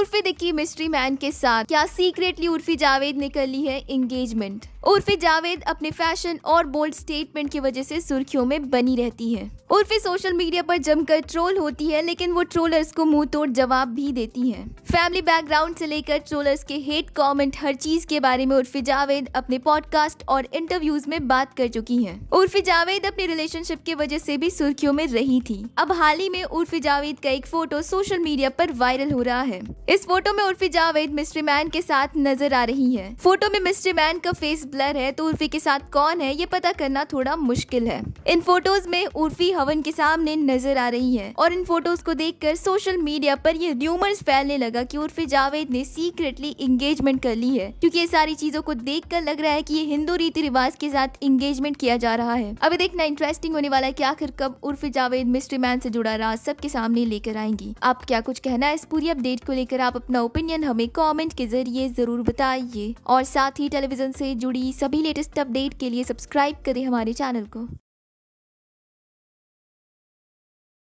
Urfi दिक्की mystery man के साथ क्या सीक्रेटली उर्फी जावेद ने कर ली है एंगेजमेंट उर्फी जावेद अपने फैशन और बोल्ड स्टेटमेंट की वजह से सुर्खियों में बनी रहती है उर्फी सोशल मीडिया पर जमकर ट्रोल होती है लेकिन वो ट्रोलर्स को मुंह तोड़ जवाब भी देती है फैमिली बैकग्राउंड से लेकर ट्रोलर्स के हेट कमेंट हर चीज के बारे में उर्फी जावेद अपने पॉडकास्ट और इंटरव्यूज में बात कर चुकी है उर्फी जावेद अपने रिलेशनशिप की वजह से भी सुर्खियों में रही थी अब हाल ही में उर्फी जावेद का एक फोटो सोशल मीडिया पर वायरल हो रहा है इस फोटो में उर्फी जावेद मिस्ट्री मैन के साथ नजर आ रही है फोटो में मिस्ट्री मैन का फेस ब्लर है तो उर्फी के साथ कौन है ये पता करना थोड़ा मुश्किल है इन फोटोज में उर्फी हवन के सामने नजर आ रही है और इन फोटोज को देख सोशल मीडिया पर ये र्यूमर फैलने लगा की उर्फी जावेद ने सीक्रेटली इंगेजमेंट कर ली है क्यूँकी ये सारी चीजों को देख कर लग रहा है की ये हिंदू रीति रिवाज के साथ इंगेजमेंट किया जा रहा है अभी देखना इंटरेस्टिंग होने वाला है की आखिर कब उर्फी जावेद मिस्ट्री मैन से जुड़ा राज सबके सामने लेकर आएंगी आप क्या कुछ कहना है इस पूरी अपडेट को लेकर आप अपना ओपिनियन हमें कॉमेंट के जरिए जरूर बताइए और साथ ही टेलीविजन से जुड़ी जुड़ी सभी लेटेस्ट अपडेट के लिए सब्सक्राइब करें हमारे चैनल को